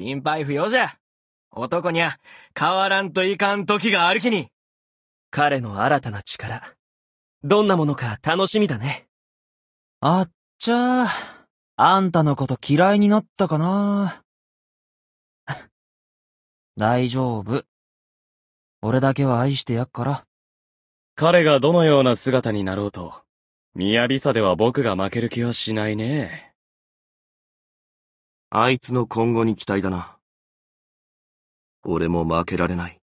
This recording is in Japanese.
心配不要じゃ。男にゃ、変わらんといかん時があるきに。彼の新たな力、どんなものか楽しみだね。あっちゃー、あんたのこと嫌いになったかな 大丈夫。俺だけは愛してやっから。彼がどのような姿になろうと、雅さでは僕が負ける気はしないね。あいつの今後に期待だな。俺も負けられない。